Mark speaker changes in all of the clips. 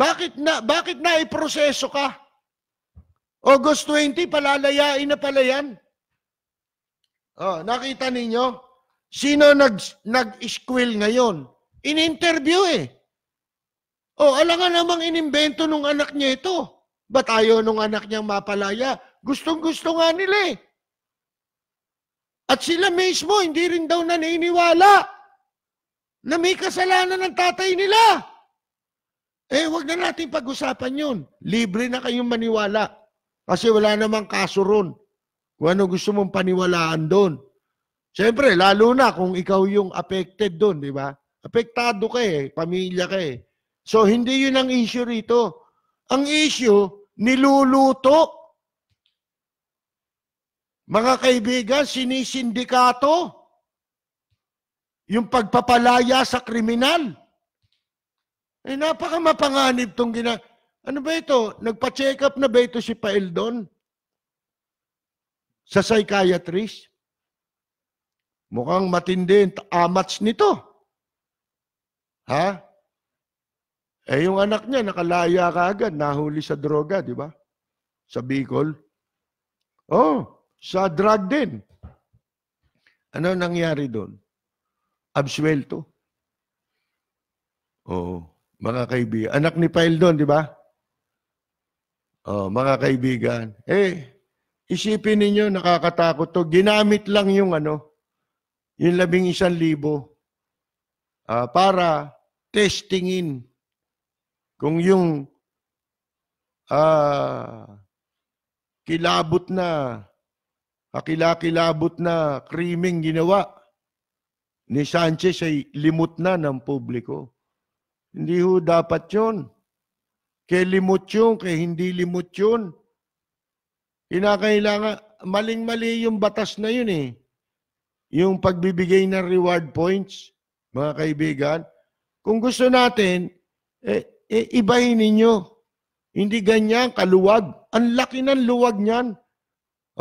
Speaker 1: Bakit na bakit na iproseso ka? August 20 palalayain na pala yan. Oh, nakita ninyo sino nag nag-squeal ngayon? In-interview eh. Oh, alam nga namang inimbento nung anak niya ito. Ba tayo nung anak niyang mapalaya? Gustong-gusto nga nila eh. At sila mismo hindi rin daw naniniwala na may kasalanan ng tatay nila. Eh, wag na natin pag-usapan yun. Libre na kayong maniwala. Kasi wala namang kaso ron. Kung ano gusto mong paniwalaan doon. Siyempre, lalo na kung ikaw yung affected doon, di ba? Apektado ka eh, pamilya ka eh. So, hindi yun ang issue rito. Ang issue, niluluto. Mga kaibigan, sinisindikato yung pagpapalaya sa kriminal. Eh, napaka mapanganib tong gina... Ano ba ito? Nagpa-check up na ba ito si Pael Sa psychiatrist? Mukhang matindi amats nito. Ha? Eh, yung anak niya, nakalaya ka agad, nahuli sa droga, di ba? Sa Bicol. Oh, sa drug din. Ano nangyari doon? Absuelto. Oo. Oh mga kaibigan. Anak ni Paildon, di ba? Oh, mga kaibigan. Eh, isipin ninyo, nakakatakot to. Ginamit lang yung ano, yung labing isang libo uh, para testingin kung yung uh, kilabot na, kakilakilabot na kriming ginawa ni Sanchez ay limot na ng publiko. Hindi ho dapat yun. Kay limot yun, kay hindi limot yun. Kinakailangan, maling-mali yung batas na yun eh. Yung pagbibigay ng reward points, mga kaibigan. Kung gusto natin, eh, eh, ibahin ninyo. Hindi ganyan, kaluwag. Ang laki ng luwag niyan.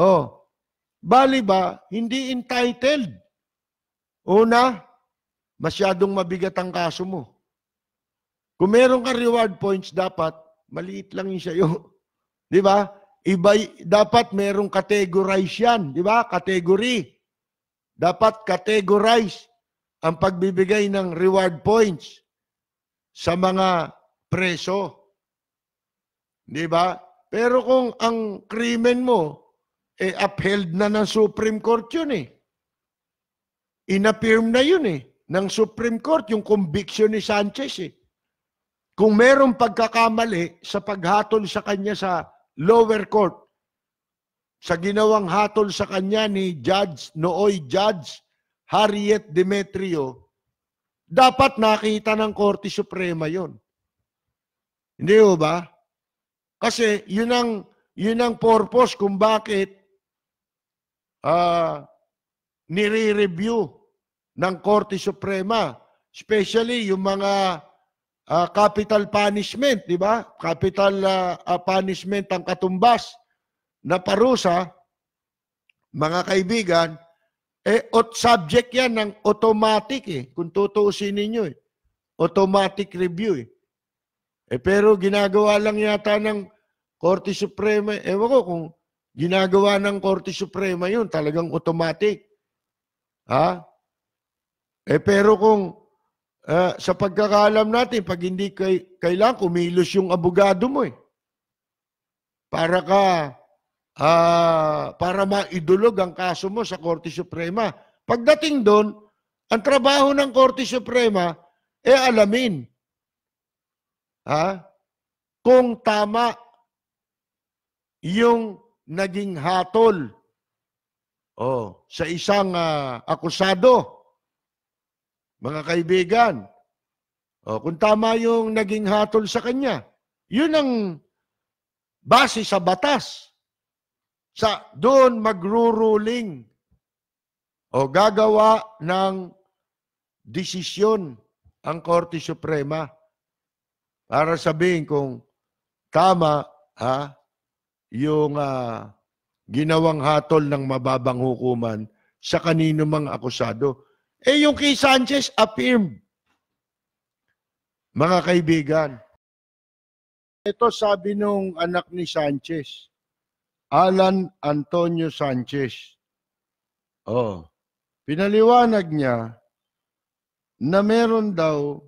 Speaker 1: Oh, bali ba, hindi entitled. Una, masyadong mabigat ang kaso mo. Kung meron ka reward points, dapat maliit lang yung sa'yo. Di ba? Iba, dapat merong categorize yan. Di ba? Category. Dapat categorize ang pagbibigay ng reward points sa mga preso. Di ba? Pero kung ang krimen mo, eh upheld na ng Supreme Court yun eh. Inaffirm na yun eh. Ng Supreme Court, yung conviction ni Sanchez eh. Kung merong pagkakamali sa paghatol sa kanya sa lower court, sa ginawang hatol sa kanya ni Judge Nooy Judge Harriet Demetrio, dapat nakita ng Korte Suprema yon. Hindi ho ba? Kasi yun ang, yun ang purpose kung bakit uh, nire-review ng Korte Suprema, especially yung mga uh, capital punishment, di ba? Capital uh, punishment ang katumbas na parusa, mga kaibigan, eh, ot subject yan ng automatic eh, kung tutuusin ninyo eh. Automatic review eh. eh pero ginagawa lang yata ng Korte Suprema, eh ko kung ginagawa ng Korte Suprema yun, talagang automatic. Ha? Eh pero kung Uh, sa pagkakaalam natin, pag hindi kay, kailangan, kumilos yung abogado mo eh. Para ka, uh, para maidulog ang kaso mo sa Korte Suprema. Pagdating doon, ang trabaho ng Korte Suprema, e eh, alamin. Ha? Kung tama yung naging hatol oh, sa isang uh, akusado mga kaibigan. O, kung tama yung naging hatol sa kanya, yun ang base sa batas. Sa doon magruruling o gagawa ng desisyon ang Korte Suprema para sabihin kung tama ha yung uh, ginawang hatol ng mababang hukuman sa kanino mang akusado. Eh yung kay Sanchez, affirmed. Mga kaibigan, ito sabi nung anak ni Sanchez, Alan Antonio Sanchez. Oh, pinaliwanag niya na meron daw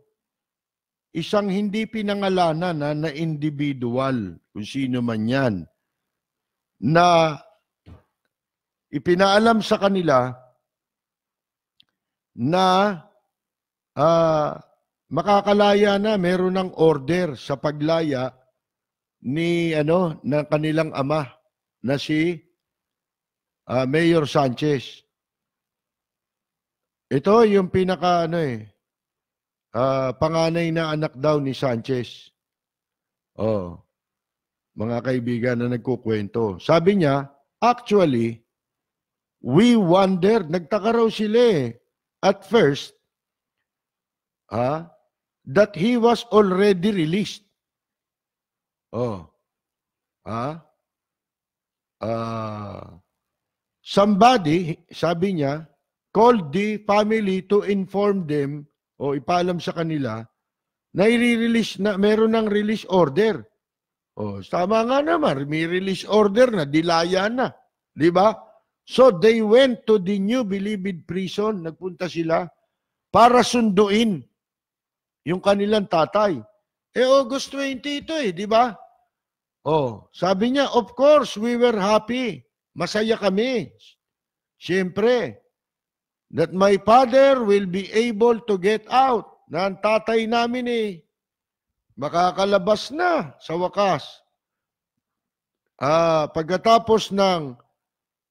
Speaker 1: isang hindi pinangalanan na, ah, na individual, kung sino man yan, na ipinaalam sa kanila na uh, makakalaya na meron ng order sa paglaya ni ano ng kanilang ama na si uh, Mayor Sanchez. Ito yung pinaka ano eh uh, panganay na anak daw ni Sanchez. Oh. Mga kaibigan na nagkukwento. Sabi niya, actually we wonder, nagtaka raw sila eh at first ah, that he was already released. Oh. Ah. uh, Somebody, sabi niya, called the family to inform them o ipaalam sa kanila na i-release na meron ng release order. Oh, tama nga naman, may release order na, dilaya na. 'Di ba? So they went to the New believed prison, nagpunta sila para sunduin yung kanilang tatay. Eh August 20 ito eh, di ba? Oh, sabi niya, of course, we were happy. Masaya kami. Siyempre, that my father will be able to get out. Nang tatay namin eh, makakalabas na sa wakas. Ah, pagkatapos ng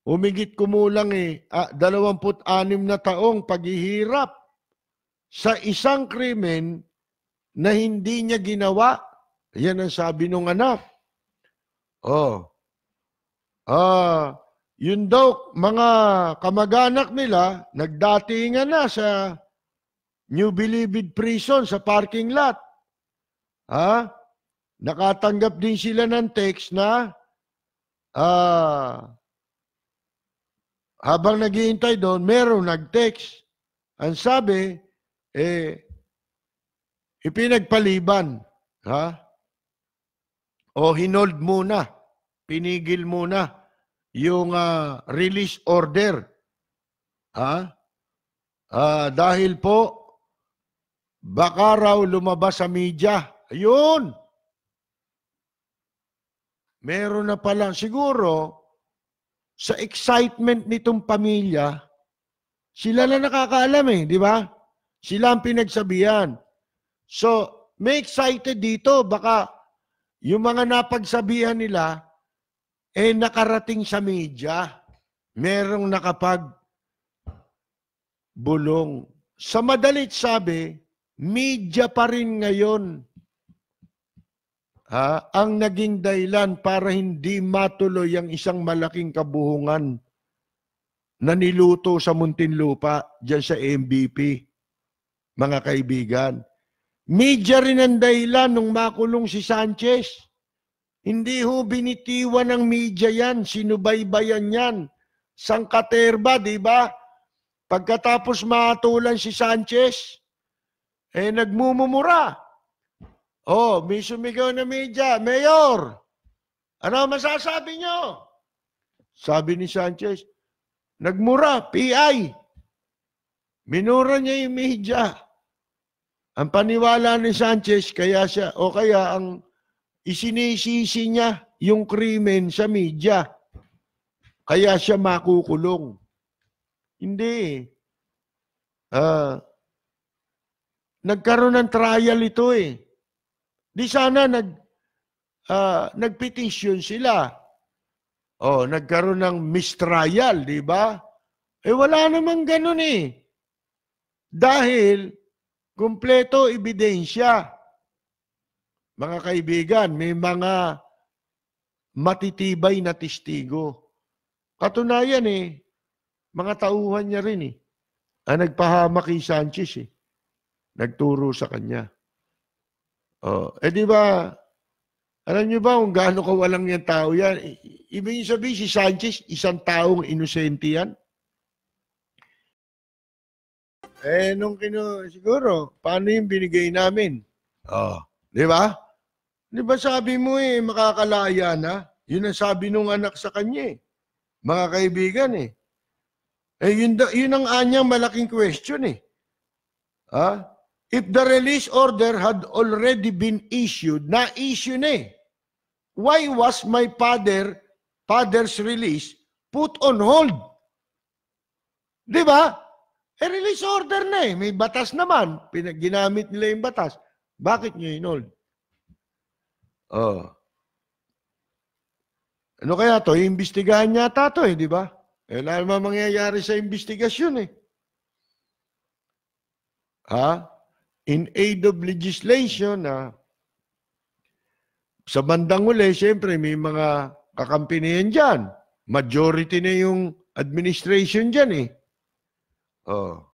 Speaker 1: Umigit kumulang eh, ah, 26 na taong paghihirap sa isang krimen na hindi niya ginawa. Yan ang sabi ng anak. Oh. Ah, yun daw, mga kamag-anak nila, nagdatingan na sa New Bilibid Prison, sa parking lot. Ha? Ah, nakatanggap din sila ng text na ah, habang naghihintay doon, meron nag-text. Ang sabi, eh, ipinagpaliban. Ha? O hinold muna, pinigil muna yung uh, release order. Ha? Uh, dahil po, baka raw lumabas sa media. Ayun! Meron na palang, siguro, sa excitement nitong pamilya, sila na nakakaalam eh, di ba? Sila ang pinagsabihan. So, may excited dito. Baka yung mga napagsabihan nila, eh nakarating sa media. Merong nakapag bulong. Sa madalit sabi, media pa rin ngayon ha, ang naging daylan para hindi matuloy ang isang malaking kabuhungan na niluto sa Muntinlupa diyan sa MVP, mga kaibigan. Media rin ang daylan nung makulong si Sanchez. Hindi ho binitiwan ng media yan, sinubaybayan yan. Sangkaterba, di ba? Pagkatapos matulan si Sanchez, eh nagmumumura. Oh, may sumigaw na media. Mayor, ano masasabi nyo? Sabi ni Sanchez, nagmura, PI. Minura niya yung media. Ang paniwala ni Sanchez, kaya siya, o kaya ang isinisisi niya yung krimen sa media. Kaya siya makukulong. Hindi. Uh, nagkaroon ng trial ito eh. Di sana nag, uh, ah, nagpetisyon sila. Oh, nagkaroon ng mistrial, di ba? Eh wala namang ganoon eh. Dahil kumpleto ebidensya. Mga kaibigan, may mga matitibay na testigo. Katunayan eh, mga tauhan niya rin eh. Ang ah, nagpahama kay Sanchez eh. Nagturo sa kanya. Oh, eh di ba, alam niyo ba kung gaano ka walang yung tao yan? Ibig sabihin si Sanchez, isang taong inosente yan? Eh, nung kino, siguro, paano yung binigay namin? Oh, di ba? Di ba sabi mo eh, makakalaya na? Yun ang sabi nung anak sa kanya eh. Mga kaibigan eh. Eh, yun, yun ang anyang malaking question eh. Ha? Ah? If the release order had already been issued, na-issue na eh. Why was my father, father's release put on hold? Di ba? E release order na eh. May batas naman. ginamit nila yung batas. Bakit nyo inold? Oh. Ano kaya to? Iimbestigahan yata tato eh, di ba? Eh, wala naman mangyayari sa investigasyon eh. Ha? in aid of legislation na ah, sa bandang huli, siyempre may mga kakampi na yan dyan. Majority na yung administration dyan eh. Oh.